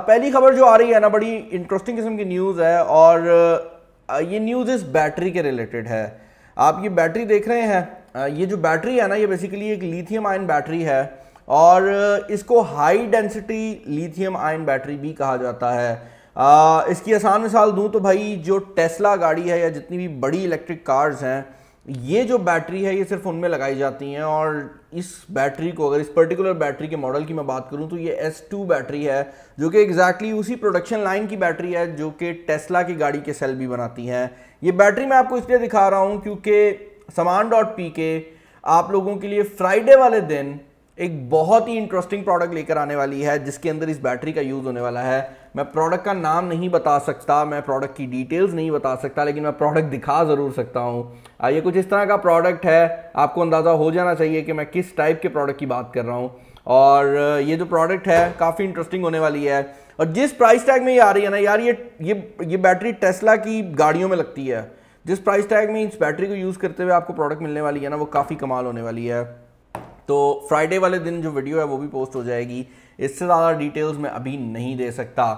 पहली खबर जो आ रही है ना बड़ी इंटरेस्टिंग किस्म की न्यूज़ है और ये न्यूज़ इस बैटरी के रिलेटेड है आप ये बैटरी देख रहे हैं ये जो बैटरी है ना ये बेसिकली एक लिथियम आयन बैटरी है और इसको high density lithium ion battery भी कहा जाता है इसकी आसान मिसाल दूँ तो भाई जो टेस्ला गाड़ी है या जितनी भी बड़ी इलेक्ट्रिक कार्स हैं ये जो बैटरी है ये सिर्फ उनमें लगाई जाती हैं और इस बैटरी को अगर इस पर्टिकुलर बैटरी के मॉडल की मैं बात करूं तो ये S2 बैटरी है जो कि एग्जैक्टली exactly उसी प्रोडक्शन लाइन की बैटरी है जो कि टेस्ला की गाड़ी के सेल भी बनाती हैं ये बैटरी मैं आपको इसलिए दिखा रहा हूँ क्योंकि समान डॉट पी के आप लोगों के लिए फ्राइडे वाले दिन एक बहुत ही इंटरेस्टिंग प्रोडक्ट लेकर आने वाली है जिसके अंदर इस बैटरी का यूज़ होने वाला है मैं प्रोडक्ट का नाम नहीं बता सकता मैं प्रोडक्ट की डिटेल्स नहीं बता सकता लेकिन मैं प्रोडक्ट दिखा ज़रूर सकता हूँ ये कुछ इस तरह का प्रोडक्ट है आपको अंदाज़ा हो जाना चाहिए कि मैं किस टाइप के प्रोडक्ट की बात कर रहा हूँ और ये जो प्रोडक्ट है काफ़ी इंटरेस्टिंग होने वाली है और जिस प्राइस टैग में ये आ रही है ना यार ये ये ये बैटरी टेस्ला की गाड़ियों में लगती है जिस प्राइस टैग में इस बैटरी को यूज़ करते हुए आपको प्रोडक्ट मिलने वाली है ना वो काफ़ी कमाल होने वाली है तो फ्राइडे वाले दिन जो वीडियो है वो भी पोस्ट हो जाएगी इससे ज़्यादा डिटेल्स मैं अभी नहीं दे सकता